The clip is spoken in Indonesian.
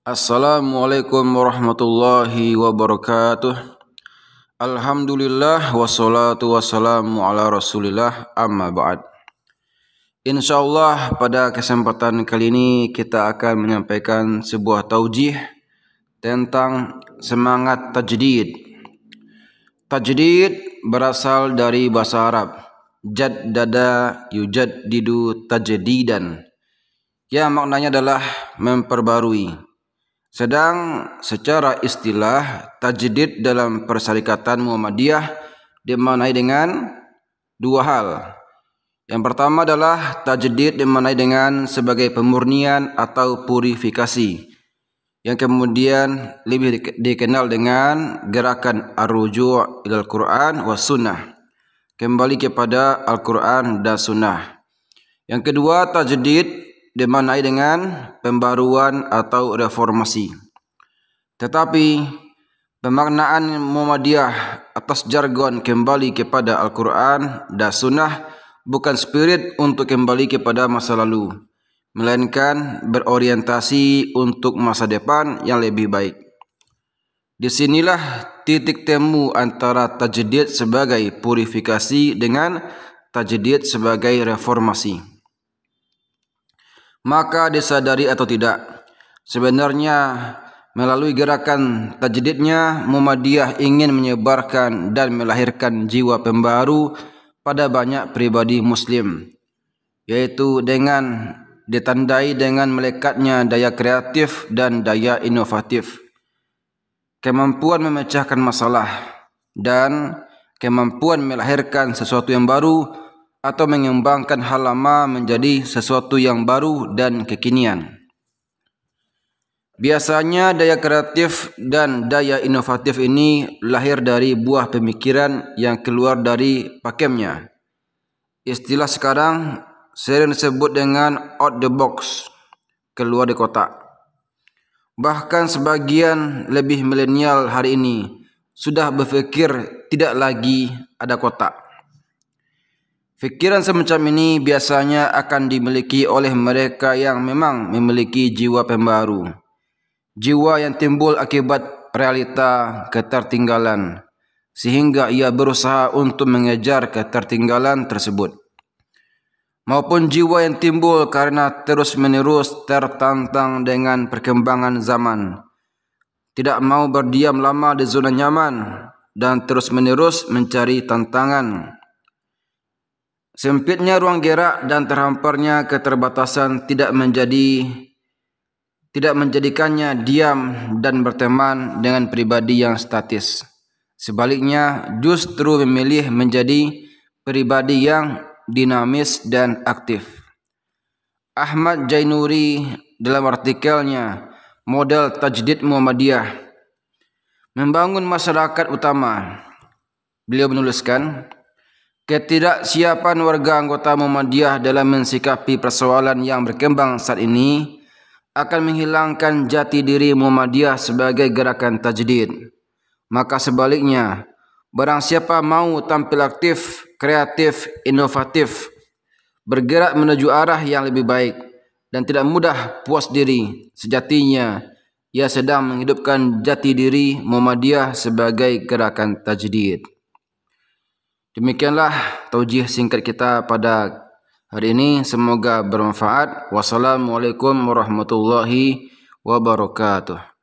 Assalamualaikum warahmatullahi wabarakatuh Alhamdulillah wassalatu wassalamu ala rasulillah amma ba'd InsyaAllah pada kesempatan kali ini kita akan menyampaikan sebuah taujih tentang semangat tajdid Tajdid berasal dari bahasa Arab Jaddada yujaddidu tajdidan yang maknanya adalah memperbarui sedang secara istilah tajdid dalam persyarikatan Muhammadiyah dimaknai dengan dua hal. Yang pertama adalah tajdid dimaknai dengan sebagai pemurnian atau purifikasi yang kemudian lebih dikenal dengan gerakan arruju' ilal Quran was sunnah. Kembali kepada Al-Quran dan sunnah. Yang kedua tajdid dimanai dengan pembaruan atau reformasi. Tetapi pemaknaan Muhammadiyah atas jargon kembali kepada Al-Quran dan Sunnah bukan spirit untuk kembali kepada masa lalu, melainkan berorientasi untuk masa depan yang lebih baik. Di sinilah titik temu antara tajdid sebagai purifikasi dengan tajdid sebagai reformasi. maka disadari atau tidak. Sebenarnya melalui gerakan tajdidnya Muhammadiyah ingin menyebarkan dan melahirkan jiwa pembaru pada banyak pribadi muslim yaitu dengan ditandai dengan melekatnya daya kreatif dan daya inovatif kemampuan memecahkan masalah dan kemampuan melahirkan sesuatu yang baru atau mengembangkan hal lama menjadi sesuatu yang baru dan kekinian. Biasanya daya kreatif dan daya inovatif ini lahir dari buah pemikiran yang keluar dari pakemnya. Istilah sekarang sering disebut dengan out the box, keluar di kotak. Bahkan sebagian lebih milenial hari ini sudah berpikir tidak lagi ada kotak Fikiran semacam ini biasanya akan dimiliki oleh mereka yang memang memiliki jiwa pembaru. Jiwa yang timbul akibat realita ketertinggalan sehingga ia berusaha untuk mengejar ketertinggalan tersebut. Maupun jiwa yang timbul karena terus menerus tertantang dengan perkembangan zaman. Tidak mau berdiam lama di zona nyaman dan terus menerus mencari tantangan. Sempitnya ruang gerak dan terhamparnya keterbatasan tidak menjadi tidak menjadikannya diam dan berteman dengan pribadi yang statis. Sebaliknya, justru memilih menjadi pribadi yang dinamis dan aktif. Ahmad Jainuri dalam artikelnya Model Tajdid Muhammadiyah Membangun Masyarakat Utama Beliau menuliskan, Ketidaksiapan warga anggota Muhammadiyah dalam mensikapi persoalan yang berkembang saat ini akan menghilangkan jati diri Muhammadiyah sebagai gerakan tajdid. Maka sebaliknya, barang siapa mau tampil aktif, kreatif, inovatif, bergerak menuju arah yang lebih baik dan tidak mudah puas diri, sejatinya ia sedang menghidupkan jati diri Muhammadiyah sebagai gerakan tajdid. Demikianlah taujih singkat kita pada hari ini. Semoga bermanfaat. Wassalamualaikum warahmatullahi wabarakatuh.